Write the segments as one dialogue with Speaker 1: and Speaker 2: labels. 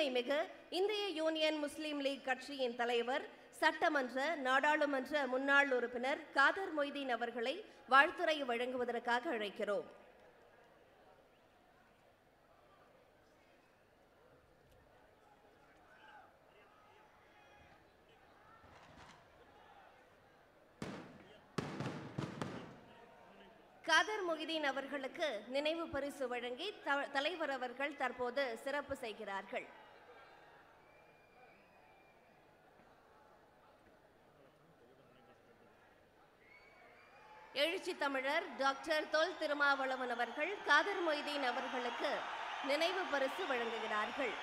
Speaker 1: பெருமைமிகு இந்திய யூனியன் முஸ்லீம் லீக் கட்சியின் தலைவர் சட்டமன்ற நாடாளுமன்ற முன்னாள் உறுப்பினர் காதர் மொய்தீன் அவர்களை வாழ்த்துறை வழங்குவதற்காக அழைக்கிறோம் காதர் மொஹிதீன் அவர்களுக்கு நினைவு பரிசு வழங்கி தலைவர் அவர்கள் தற்போது சிறப்பு செய்கிறார்கள் எழுச்சி தமிழர் டாக்டர் தொல் திருமாவளவன் அவர்கள் காதர் மொய்தீன் அவர்களுக்கு நினைவு பரிசு வழங்குகிறார்கள்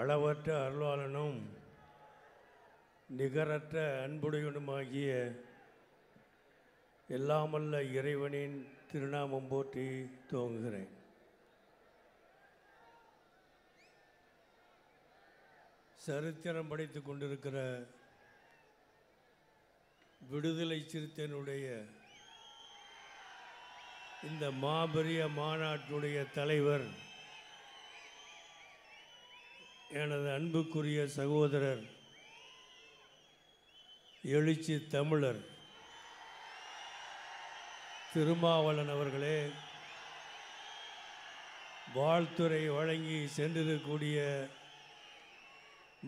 Speaker 1: அளவற்ற அருளாளனும் நிகரற்ற அன்புடையனுமாகிய எல்லாமல்ல இறைவனின் திருநாமம் போற்றி துவங்குகிறேன் சரித்திரம் படைத்து கொண்டிருக்கிற விடுதலை சிறுத்தையினுடைய இந்த மாபெரிய மாநாட்டுடைய தலைவர் எனது அன்புக்குரிய சகோதரர் எழுச்சி தமிழர் திருமாவளன் அவர்களே வாழ்த்துறை வழங்கி சென்றிருக்கூடிய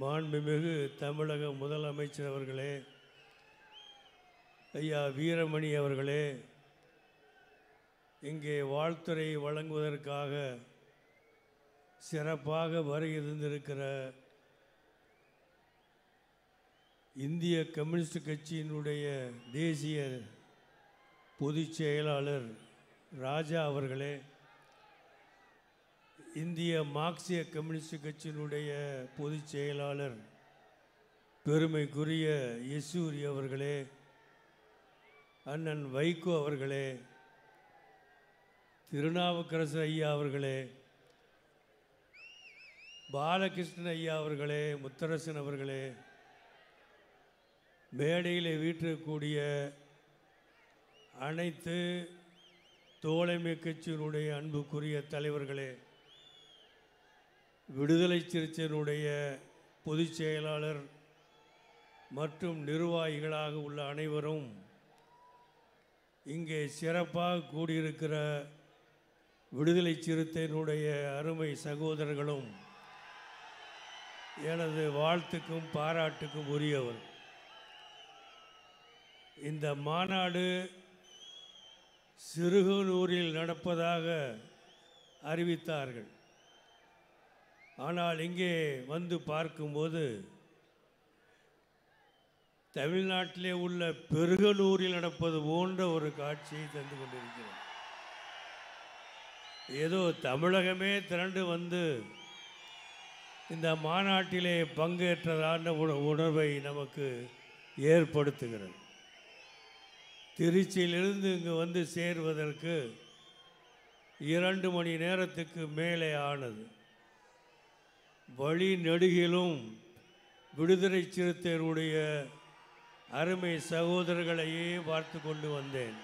Speaker 1: மாண்புமிகு தமிழக முதலமைச்சர் அவர்களே ஐயா வீரமணி அவர்களே இங்கே வாழ்த்துறை வழங்குவதற்காக சிறப்பாக வருகை இருந்திருக்கிற இந்திய கம்யூனிஸ்ட் கட்சியினுடைய தேசிய பொதுச் செயலாளர் ராஜா அவர்களே இந்திய மார்க்சிய கம்யூனிஸ்ட் கட்சியினுடைய பொதுச் செயலாளர் பெருமைக்குரிய யசூரி அவர்களே அண்ணன் வைகோ அவர்களே திருநாவுக்கரசு ஐயா அவர்களே பாலகிருஷ்ணன் ஐயா அவர்களே முத்தரசன் அவர்களே மேடையில் வீட்டிருக்கக்கூடிய அனைத்து தோழமை கட்சியினுடைய அன்புக்குரிய தலைவர்களே விடுதலை சிறுத்தையினுடைய பொதுச் செயலாளர் மற்றும் நிர்வாகிகளாக உள்ள அனைவரும் இங்கே சிறப்பாக கூடியிருக்கிற விடுதலை சிறுத்தையினுடைய அருமை சகோதரர்களும் எனது வாழ்த்துக்கும் பாராட்டுக்கும் உரியவர் இந்த மாநாடு சிறுகனூரில் நடப்பதாக அறிவித்தார்கள் ஆனால் இங்கே வந்து பார்க்கும்போது தமிழ்நாட்டிலே உள்ள பெருகலூரில் நடப்பது போன்ற ஒரு காட்சியை தந்து கொண்டிருக்கிறேன் ஏதோ தமிழகமே திரண்டு வந்து இந்த மாநாட்டிலே பங்கேற்றதான உணர்வை நமக்கு ஏற்படுத்துகிறது திருச்சியிலிருந்து இங்கு வந்து சேர்வதற்கு இரண்டு மணி நேரத்துக்கு மேலே ஆனது வழி நெடுகிலும் விடுதலை சிறுத்தையினுடைய அருமை சகோதரர்களையே பார்த்து கொண்டு வந்தேன்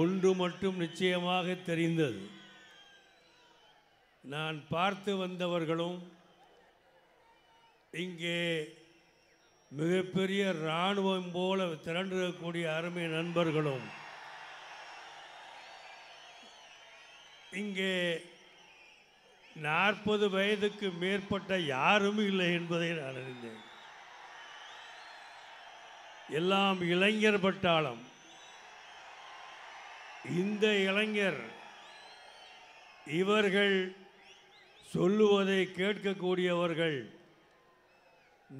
Speaker 1: ஒன்று மட்டும் நிச்சயமாக தெரிந்தது நான் பார்த்து வந்தவர்களும் இங்கே மிகப்பெரிய இராணுவம் போல திரண்டிருக்கக்கூடிய அருமை நண்பர்களும் இங்கே நாற்பது வயதுக்கு மேற்பட்ட யாரும் இல்லை என்பதை நான் அறிந்தேன் எல்லாம் இளைஞர் பட்டாளம் இந்த இளைஞர் இவர்கள் சொல்லுவதை கேட்கக்கூடியவர்கள்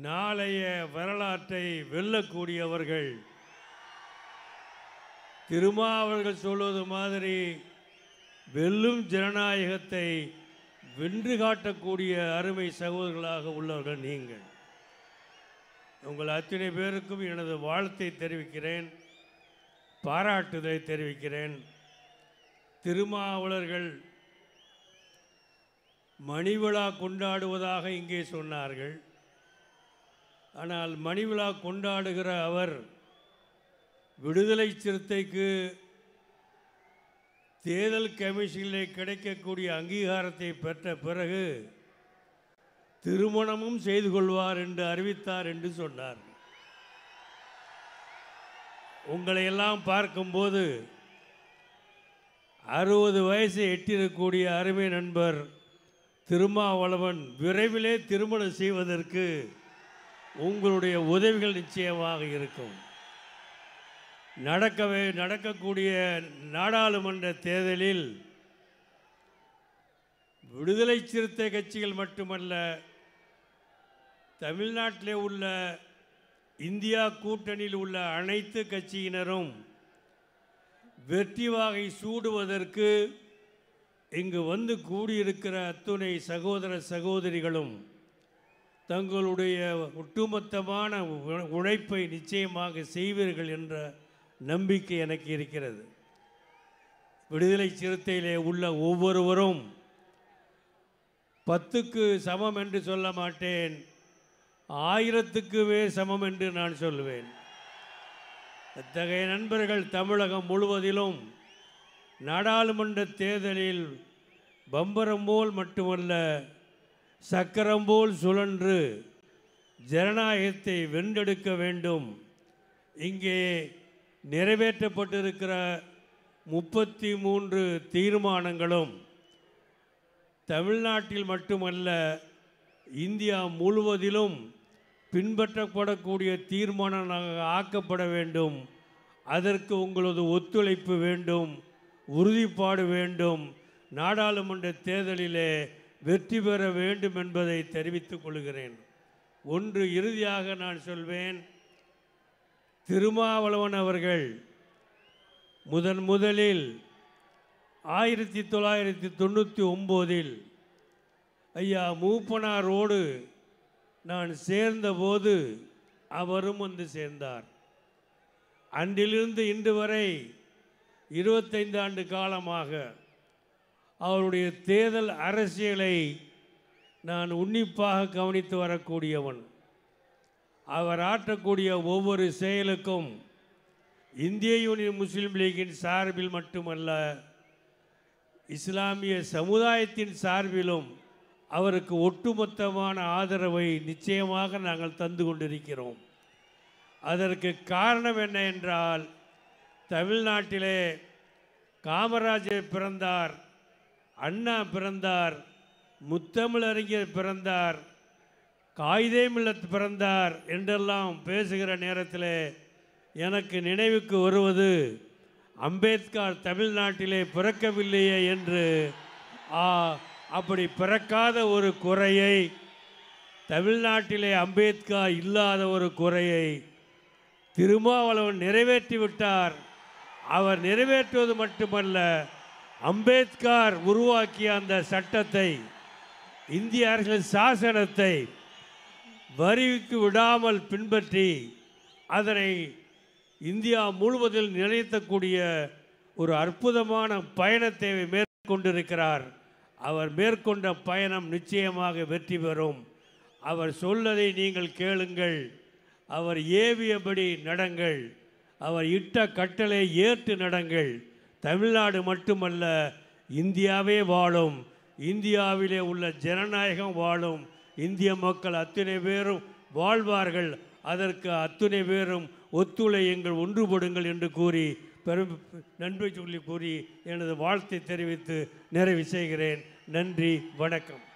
Speaker 1: நாளைய வரலாற்றை வெல்லக்கூடியவர்கள் திருமாவர்கள் சொல்வது மாதிரி வெல்லும் ஜனநாயகத்தை வென்று காட்டக்கூடிய அருமை சகோதரர்களாக உள்ளவர்கள் நீங்கள் உங்கள் அத்தனை பேருக்கும் எனது வாழ்த்தை தெரிவிக்கிறேன் பாராட்டுதலை தெரிவிக்கிறேன் திருமாவளர்கள் மணிவிழா கொண்டாடுவதாக இங்கே சொன்னார்கள் ஆனால் மணிவிழா கொண்டாடுகிற அவர் விடுதலை சிறுத்தைக்கு தேர்தல் கமிஷனிலே கிடைக்கக்கூடிய அங்கீகாரத்தை பெற்ற பிறகு திருமணமும் செய்து கொள்வார் என்று அறிவித்தார் என்று சொன்னார் உங்களை எல்லாம் பார்க்கும்போது அறுபது வயசை எட்டிருக்கூடிய அருமை நண்பர் திருமாவளவன் விரைவிலே திருமணம் செய்வதற்கு உங்களுடைய உதவிகள் நிச்சயமாக இருக்கும் நடக்கவே நடக்கக்கூடிய நாடாளுமன்ற தேர்தலில் விடுதலை சிறுத்தை கட்சிகள் மட்டுமல்ல தமிழ்நாட்டிலே உள்ள இந்தியா கூட்டணியில் உள்ள அனைத்து கட்சியினரும் வெற்றி வாகை சூடுவதற்கு இங்கு வந்து கூடியிருக்கிற அத்துணை சகோதர சகோதரிகளும் தங்களுடைய ஒட்டுமொத்தமான உழைப்பை நிச்சயமாக செய்வீர்கள் என்ற நம்பிக்கை எனக்கு இருக்கிறது விடுதலை சிறுத்தையிலே உள்ள ஒவ்வொருவரும் பத்துக்கு சமம் என்று சொல்ல மாட்டேன் ஆயிரத்துக்குமே சமம் என்று நான் சொல்லுவேன் இத்தகைய நண்பர்கள் தமிழகம் முழுவதிலும் நாடாளுமன்ற தேர்தலில் பம்பரம் போல் மட்டுமல்ல சக்கரம் போல் சுழன்று ஜனநாயகத்தை வென்றெடுக்க வேண்டும் இங்கே நிறைவேற்றப்பட்டிருக்கிற முப்பத்தி மூன்று தீர்மானங்களும் தமிழ்நாட்டில் மட்டுமல்ல இந்தியா முழுவதிலும் பின்பற்றப்படக்கூடிய தீர்மானமாக ஆக்கப்பட வேண்டும் அதற்கு உங்களது ஒத்துழைப்பு வேண்டும் உறுதிப்பாடு வேண்டும் நாடாளுமன்ற தேர்தலிலே வெற்றி பெற வேண்டும் என்பதை தெரிவித்துக் கொள்கிறேன் ஒன்று இறுதியாக நான் சொல்வேன் திருமாவளவன் அவர்கள் முதன் முதலில் ஆயிரத்தி தொள்ளாயிரத்தி தொண்ணூற்றி ஒம்போதில் ஐயா மூப்பனாரோடு நான் சேர்ந்தபோது அவரும் வந்து சேர்ந்தார் அன்றிலிருந்து இன்று வரை இருபத்தைந்து ஆண்டு காலமாக அவருடைய தேர்தல் அரசியலை நான் உன்னிப்பாக கவனித்து வரக்கூடியவன் அவர் ஆற்றக்கூடிய ஒவ்வொரு செயலுக்கும் இந்திய யூனியன் முஸ்லீம் லீகின் சார்பில் மட்டுமல்ல இஸ்லாமிய சமுதாயத்தின் சார்பிலும் அவருக்கு ஒட்டுமொத்தமான ஆதரவை நிச்சயமாக நாங்கள் தந்து கொண்டிருக்கிறோம் அதற்கு காரணம் என்ன என்றால் தமிழ்நாட்டிலே காமராஜர் பிறந்தார் அண்ணா பிறந்தார் முத்தமிழறிஞர் பிறந்தார் மில்லத் பிறந்தார் என்றெல்லாம் பேசுகிற நேரத்தில் எனக்கு நினைவுக்கு வருவது அம்பேத்கர் தமிழ்நாட்டிலே பிறக்கவில்லையே என்று அப்படி பிறக்காத ஒரு குறையை தமிழ்நாட்டிலே அம்பேத்கர் இல்லாத ஒரு குறையை திருமாவளவன் நிறைவேற்றி விட்டார் அவர் நிறைவேற்றுவது மட்டுமல்ல அம்பேத்கர் உருவாக்கிய அந்த சட்டத்தை இந்திய அரசியல் சாசனத்தை வரிவிக்கு விடாமல் பின்பற்றி அதனை இந்தியா முழுவதில் நிலைத்தக்கூடிய ஒரு அற்புதமான பயணத்தை மேற்கொண்டிருக்கிறார் அவர் மேற்கொண்ட பயணம் நிச்சயமாக வெற்றி பெறும் அவர் சொல்லதை நீங்கள் கேளுங்கள் அவர் ஏவியபடி நடங்கள் அவர் இட்ட கட்டளை ஏற்று நடங்கள் தமிழ்நாடு மட்டுமல்ல இந்தியாவே வாழும் இந்தியாவிலே உள்ள ஜனநாயகம் வாழும் இந்திய மக்கள் அத்தனை பேரும் வாழ்வார்கள் அதற்கு அத்தனை பேரும் ஒத்துழையுங்கள் ஒன்றுபடுங்கள் என்று கூறி பெரும் நன்றி சொல்லி கூறி எனது வாழ்த்தை தெரிவித்து நிறைவு செய்கிறேன் நன்றி வணக்கம்